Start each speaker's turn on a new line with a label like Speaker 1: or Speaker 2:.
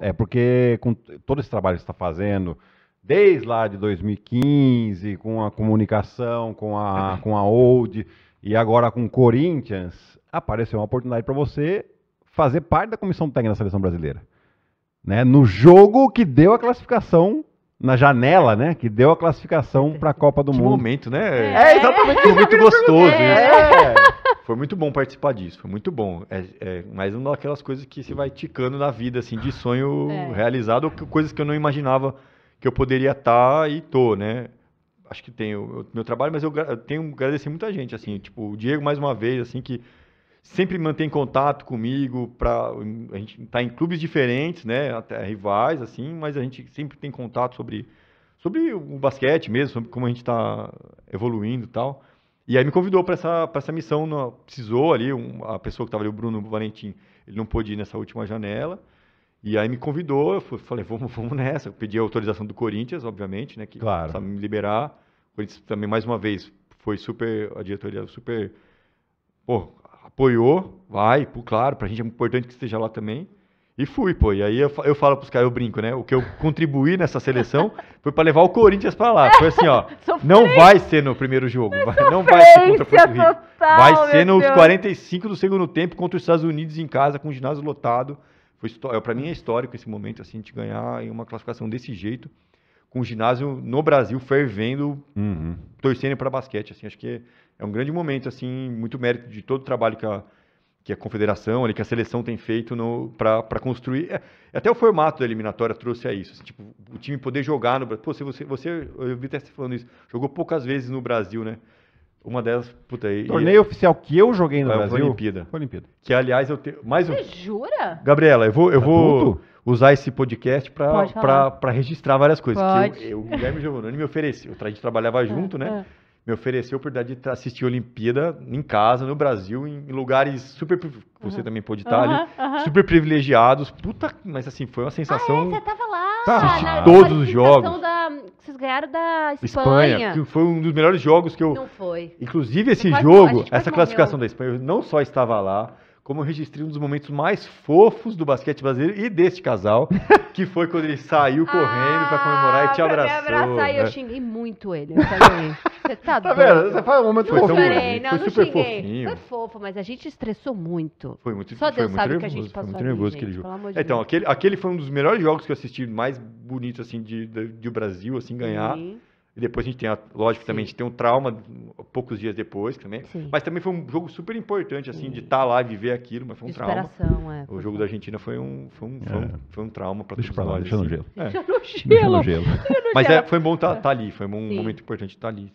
Speaker 1: É, porque com todo esse trabalho que você está fazendo, desde lá de 2015, com a comunicação, com a, uhum. com a Old, e agora com o Corinthians, apareceu uma oportunidade para você fazer parte da comissão técnica da seleção brasileira. Né? No jogo que deu a classificação na janela, né? Que deu a classificação para a Copa do que Mundo. momento, né? É, é exatamente. É, muito gostoso. É. Foi muito bom participar disso, foi muito bom. É, é, uma daquelas coisas que você vai ticando na vida, assim, de sonho é. realizado, coisas que eu não imaginava que eu poderia estar tá e tô, né? Acho que tem o meu trabalho, mas eu, tenho tenho agradecer muita gente, assim, tipo, o Diego, mais uma vez, assim, que sempre mantém contato comigo para a gente tá em clubes diferentes, né, até rivais assim, mas a gente sempre tem contato sobre sobre o basquete mesmo, sobre como a gente está evoluindo e tal. E aí me convidou para essa, essa missão, no, precisou ali, um, a pessoa que estava ali, o Bruno Valentim, ele não pôde ir nessa última janela, e aí me convidou, eu falei, vamos, vamos nessa, eu pedi a autorização do Corinthians, obviamente, né, que claro. me liberar, o Corinthians também, mais uma vez, foi super, a diretoria super, pô, apoiou, vai, claro, para a gente é importante que esteja lá também, e fui, pô. E aí eu, eu falo pros caras, eu brinco, né? O que eu contribuí nessa seleção foi para levar o Corinthians para lá. Foi assim, ó. não vai ser no primeiro jogo. não vai ser contra o Porto Rico. vai ser nos Deus. 45 do segundo tempo contra os Estados Unidos em casa, com o ginásio lotado. Foi, é, pra mim é histórico esse momento, assim, de ganhar em uma classificação desse jeito, com o ginásio no Brasil fervendo, uhum. torcendo para basquete, assim. Acho que é, é um grande momento, assim, muito mérito de todo o trabalho que a que a confederação, ali, que a seleção tem feito para construir. É, até o formato da eliminatória trouxe a isso. Assim, tipo, o time poder jogar no Brasil. Pô, você, você, eu vi até você falando isso, jogou poucas vezes no Brasil, né? Uma delas, puta aí. Torneio e, é- oficial que eu joguei no é, Brasil. Foi Olimpíada. Foi Olimpíada. Que, aliás, eu tenho. Mais você um... jura? Gabriela, eu vou, eu tá vou usar esse podcast para registrar várias coisas. Eu, eu, o Guilherme Giovannone me ofereceu. A gente trabalhava é, junto, né? É me ofereceu a oportunidade de assistir a Olimpíada em casa, no Brasil, em lugares super. Você uhum. também pode estar uhum, ali. Uhum. Super privilegiados. Puta, mas assim, foi uma sensação. Ah, é, você tava lá. Tá, na, todos os jogos. Da, vocês ganharam da Espanha. Espanha. Que foi um dos melhores jogos que eu. Não foi. Inclusive, esse jogo, essa classificação morreu. da Espanha, eu não só estava lá, como eu registrei um dos momentos mais fofos do basquete brasileiro e deste casal, que foi quando ele saiu correndo ah, para comemorar e te abraçou. Pra me abraçar né? e eu né? xinguei muito ele. Eu falei, você tá, tá Vendo? Você fala um momento foi tão falei, não, foi não super xinguei. fofinho. Foi fofo, mas a gente estressou muito. Foi muito Só Deus sabe nervoso, que a gente passou Foi muito nervoso aquele jogo. Então, aquele, aquele foi um dos melhores jogos que eu assisti, mais bonito assim de, de, de Brasil assim ganhar. Sim. E depois a gente tem, a, lógico, Sim. também a gente tem um trauma poucos dias depois também. Sim. Mas também foi um jogo super importante, assim, Sim. de estar tá lá e viver aquilo, mas foi um trauma. É, o jogo da Argentina foi um, foi um, foi um, é. foi um trauma para Deixa pra lá, assim. deixa no gelo. É. Deixa no gelo. Deixa no gelo. Mas é, foi bom estar tá, tá ali, foi um momento importante estar tá ali.